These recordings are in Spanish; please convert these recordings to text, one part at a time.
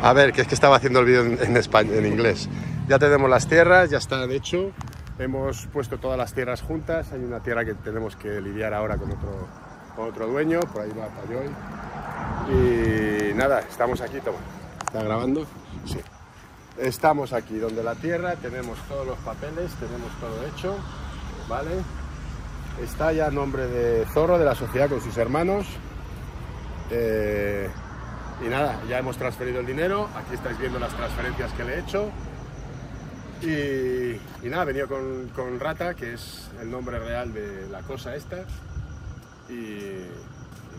A ver, que es que estaba haciendo el vídeo en, español, en inglés. Ya tenemos las tierras, ya está hecho. Hemos puesto todas las tierras juntas. Hay una tierra que tenemos que lidiar ahora con otro, otro dueño, por ahí va Payoy. Y nada, estamos aquí, toma. ¿Está grabando? Sí. Estamos aquí donde la tierra, tenemos todos los papeles, tenemos todo hecho, ¿vale? Está ya a nombre de Zorro, de la sociedad con sus hermanos. Eh y nada, ya hemos transferido el dinero, aquí estáis viendo las transferencias que le he hecho. Y, nada, he venido con, Rata, que es el nombre real de la cosa esta. Y,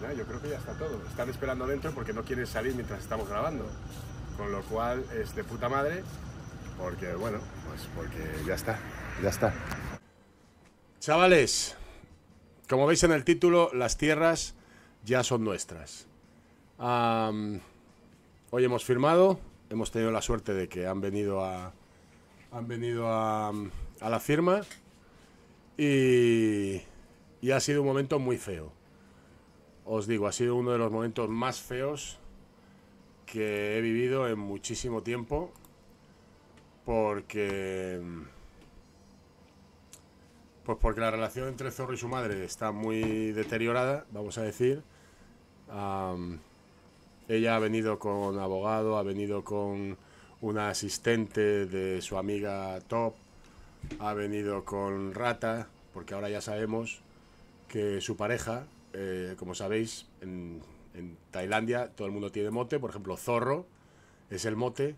nada, yo creo que ya está todo. Están esperando dentro porque no quieren salir mientras estamos grabando. Con lo cual es de puta madre, porque bueno, pues porque ya está, ya está. Chavales, como veis en el título, las tierras ya son nuestras hoy hemos firmado, hemos tenido la suerte de que han venido a, han venido a, la firma y, y ha sido un momento muy feo. Os digo, ha sido uno de los momentos más feos que he vivido en muchísimo tiempo porque pues porque la relación entre Zorro y su madre está muy deteriorada, vamos a decir. Ella ha venido con abogado, ha venido con una asistente de su amiga Top, ha venido con Rata, porque ahora ya sabemos que su pareja, eh, como sabéis, en, Tailandia todo el mundo tiene mote, por ejemplo, Zorro es el mote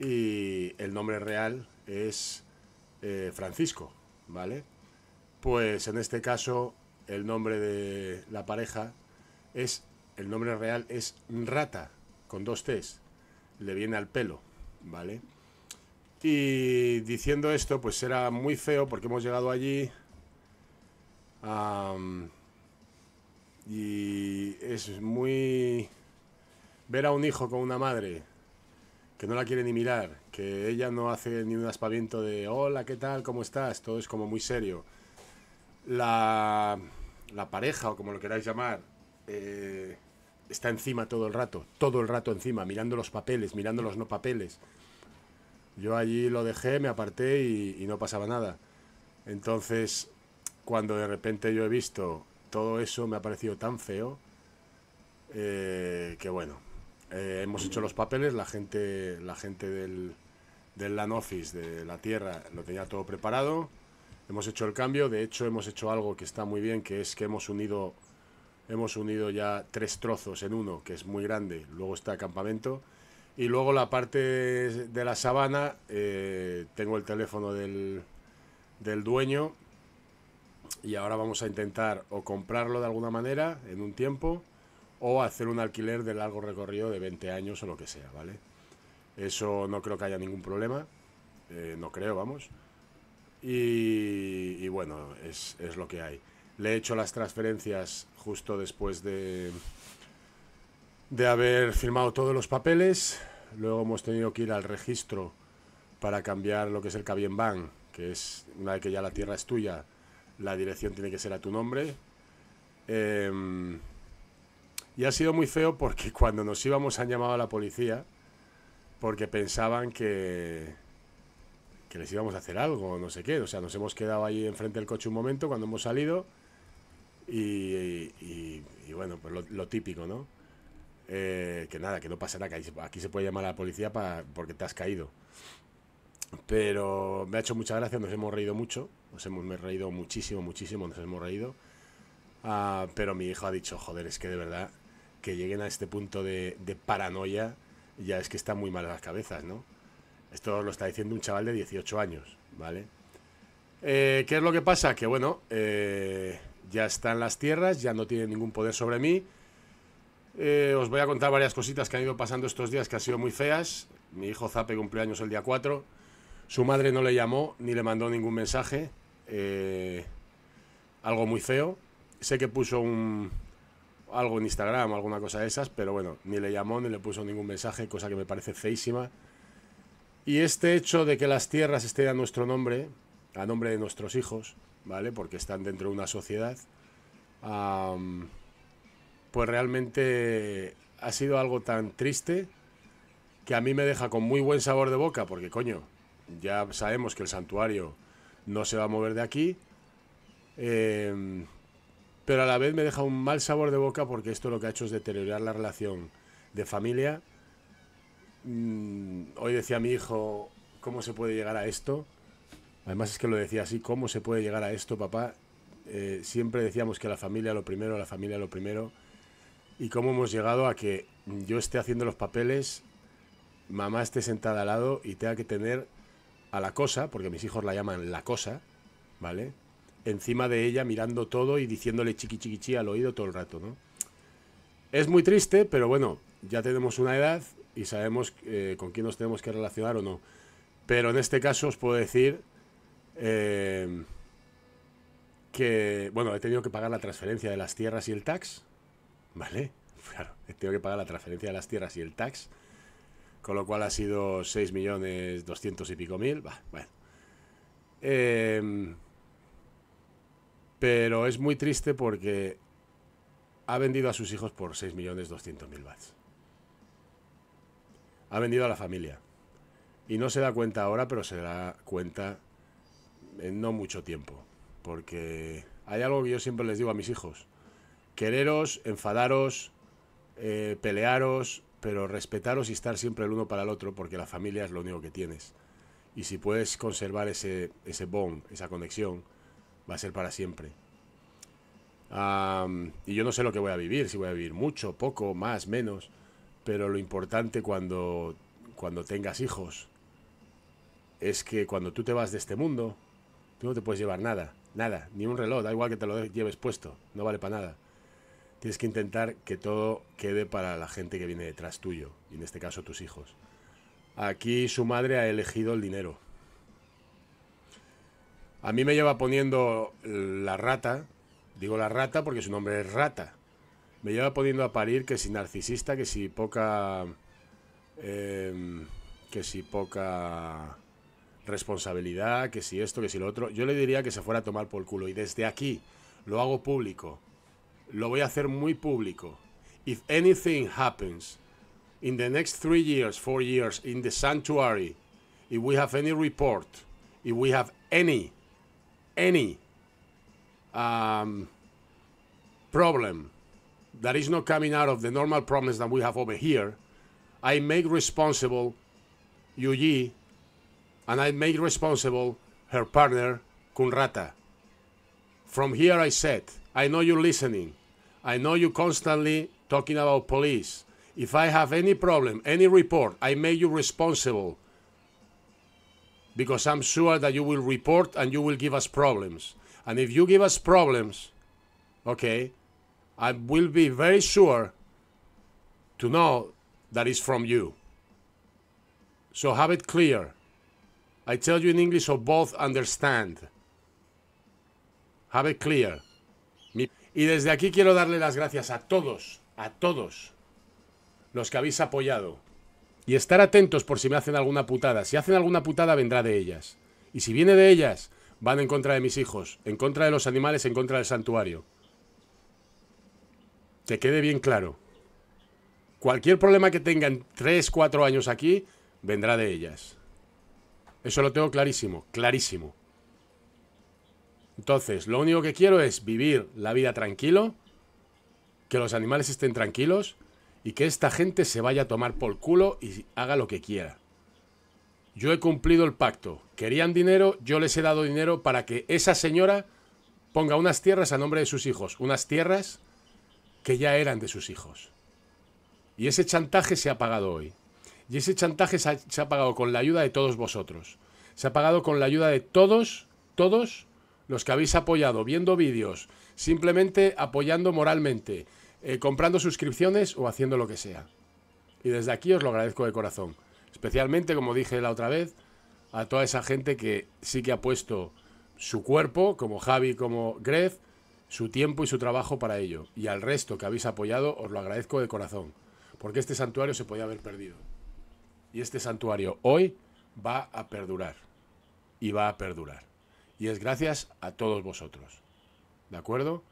y el nombre real es eh, Francisco, ¿vale? Pues en este caso el nombre de la pareja es el nombre real es rata, con dos T's, le viene al pelo, ¿vale? Y diciendo esto, pues era muy feo porque hemos llegado allí y es muy... Ver a un hijo con una madre que no la quiere ni mirar, que ella no hace ni un aspaviento de hola, ¿qué tal? ¿Cómo estás? Todo es como muy serio. La, la pareja, o como lo queráis llamar, eh, está encima todo el rato, todo el rato encima, mirando los papeles, mirando los no papeles. Yo allí lo dejé, me aparté y, no pasaba nada. Entonces, cuando de repente yo he visto todo eso, me ha parecido tan feo eh, que bueno, eh, hemos hecho los papeles, la gente, la gente del, del LAN Office, de la Tierra, lo tenía todo preparado. Hemos hecho el cambio, de hecho hemos hecho algo que está muy bien, que es que hemos unido hemos unido ya tres trozos en uno, que es muy grande, luego está campamento, y luego la parte de la sabana, eh, tengo el teléfono del, del dueño, y ahora vamos a intentar o comprarlo de alguna manera en un tiempo, o hacer un alquiler de largo recorrido de 20 años o lo que sea, ¿vale? Eso no creo que haya ningún problema, eh, no creo, vamos. Y, bueno, es lo que hay le he hecho las transferencias justo después de, de haber firmado todos los papeles. Luego hemos tenido que ir al registro para cambiar lo que es el Cabienban, que es una vez que ya la tierra es tuya, la dirección tiene que ser a tu nombre. Em, y ha sido muy feo porque cuando nos íbamos han llamado a la policía porque pensaban que, que les íbamos a hacer algo, no sé qué. O sea, nos hemos quedado ahí enfrente del coche un momento cuando hemos salido y, bueno, pues lo, típico, ¿no? Eh, que nada, que no pasa nada, que aquí se puede llamar a la policía para, porque te has caído. Pero me ha hecho mucha gracia, nos hemos reído mucho, nos hemos reído muchísimo, muchísimo, nos hemos reído. Ah, pero mi hijo ha dicho, joder, es que de verdad, que lleguen a este punto de, paranoia, ya es que está muy mal las cabezas, ¿no? Esto lo está diciendo un chaval de 18 años, ¿vale? Eh, ¿Qué es lo que pasa? Que bueno, eh, ya está en las tierras, ya no tiene ningún poder sobre mí. Eh, os voy a contar varias cositas que han ido pasando estos días que han sido muy feas. Mi hijo Zape años el día 4. Su madre no le llamó ni le mandó ningún mensaje. Eh, algo muy feo. Sé que puso un, algo en Instagram o alguna cosa de esas, pero bueno, ni le llamó ni le puso ningún mensaje, cosa que me parece feísima. Y este hecho de que las tierras estén a nuestro nombre, a nombre de nuestros hijos, ¿vale? Porque están dentro de una sociedad. pues realmente ha sido algo tan triste que a mí me deja con muy buen sabor de boca, porque coño, ya sabemos que el santuario no se va a mover de aquí, em, pero a la vez me deja un mal sabor de boca porque esto lo que ha hecho es deteriorar la relación de familia. Mm, hoy decía mi hijo, ¿cómo se puede llegar a esto? Además es que lo decía así, ¿cómo se puede llegar a esto, papá? Eh, siempre decíamos que la familia lo primero, la familia lo primero. Y cómo hemos llegado a que yo esté haciendo los papeles, mamá esté sentada al lado y tenga que tener a la cosa, porque mis hijos la llaman la cosa, ¿vale? Encima de ella mirando todo y diciéndole chiqui chiqui chi al oído todo el rato, ¿no? Es muy triste, pero bueno, ya tenemos una edad y sabemos eh, con quién nos tenemos que relacionar o no. Pero en este caso os puedo decir eh, que, bueno, he tenido que pagar la transferencia de las tierras y el tax. ¿Vale? Claro, he tenido que pagar la transferencia de las tierras y el tax. Con lo cual ha sido 6 millones 200 y pico mil. bueno. Em, pero es muy triste porque ha vendido a sus hijos por 6 millones 200 mil Ha vendido a la familia. Y no se da cuenta ahora, pero se da cuenta en no mucho tiempo. Porque hay algo que yo siempre les digo a mis hijos. Quereros, enfadaros, eh, pelearos, pero respetaros y estar siempre el uno para el otro porque la familia es lo único que tienes. Y si puedes conservar ese, ese bond, esa conexión, va a ser para siempre. y yo no sé lo que voy a vivir, si voy a vivir mucho, poco, más, menos, pero lo importante cuando, cuando tengas hijos es que cuando tú te vas de este mundo, no te puedes llevar nada, nada, ni un reloj, da igual que te lo lleves puesto, no vale para nada. Tienes que intentar que todo quede para la gente que viene detrás tuyo, y en este caso tus hijos. Aquí su madre ha elegido el dinero. A mí me lleva poniendo la rata, digo la rata porque su nombre es rata, me lleva poniendo a parir que si narcisista, que si poca... Em, que si poca responsabilidad, que si esto, que si lo otro. Yo le diría que se fuera a tomar por el culo. Y desde aquí lo hago público. Lo voy a hacer muy público. If anything happens in the next three years, four years, in the sanctuary, if we have any report, if we have any, any um, problem that is not coming out of the normal problems that we have over here, I make responsible Yuji and I made responsible her partner, Kunrata. From here I said, I know you're listening. I know you constantly talking about police. If I have any problem, any report, I make you responsible. Because I'm sure that you will report and you will give us problems. And if you give us problems, okay, I will be very sure to know that it's from you. So have it clear. I tell you in English so both understand. Have it clear. Y desde aquí quiero darle las gracias a todos, a todos los que habéis apoyado. Y estar atentos por si me hacen alguna putada. Si hacen alguna putada vendrá de ellas. Y si viene de ellas, van en contra de mis hijos, en contra de los animales, en contra del santuario. Que quede bien claro. Cualquier problema que tengan 3, 4 años aquí, vendrá de ellas. Eso lo tengo clarísimo, clarísimo. Entonces, lo único que quiero es vivir la vida tranquilo, que los animales estén tranquilos y que esta gente se vaya a tomar por culo y haga lo que quiera. Yo he cumplido el pacto. Querían dinero, yo les he dado dinero para que esa señora ponga unas tierras a nombre de sus hijos, unas tierras que ya eran de sus hijos. Y ese chantaje se ha pagado hoy. Y ese chantaje se ha, pagado con la ayuda de todos vosotros. Se ha pagado con la ayuda de todos, todos los que habéis apoyado, viendo vídeos, simplemente apoyando moralmente, eh, comprando suscripciones o haciendo lo que sea. Y desde aquí os lo agradezco de corazón. Especialmente, como dije la otra vez, a toda esa gente que sí que ha puesto su cuerpo, como Javi, como Gref, su tiempo y su trabajo para ello. Y al resto que habéis apoyado, os lo agradezco de corazón, porque este santuario se podía haber perdido. Y este santuario hoy va a perdurar. Y va a perdurar. Y es gracias a todos vosotros. ¿De acuerdo?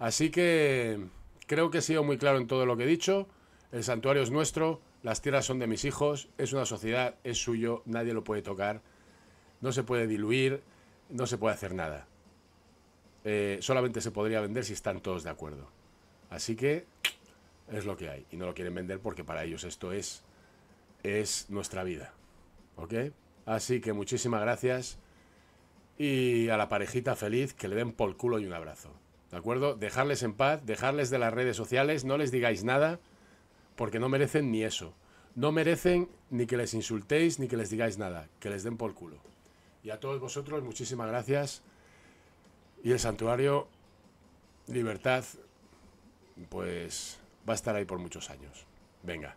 Así que creo que he sido muy claro en todo lo que he dicho. El santuario es nuestro, las tierras son de mis hijos, es una sociedad, es suyo, nadie lo puede tocar, no se puede diluir, no se puede hacer nada. Eh, solamente se podría vender si están todos de acuerdo. Así que es lo que hay. Y no lo quieren vender porque para ellos esto es es nuestra vida. ¿Ok? Así que muchísimas gracias. Y a la parejita feliz que le den por culo y un abrazo. ¿De acuerdo? Dejarles en paz, dejarles de las redes sociales, no les digáis nada, porque no merecen ni eso. No merecen ni que les insultéis ni que les digáis nada, que les den por culo. Y a todos vosotros, muchísimas gracias. Y el santuario Libertad, pues va a estar ahí por muchos años. Venga.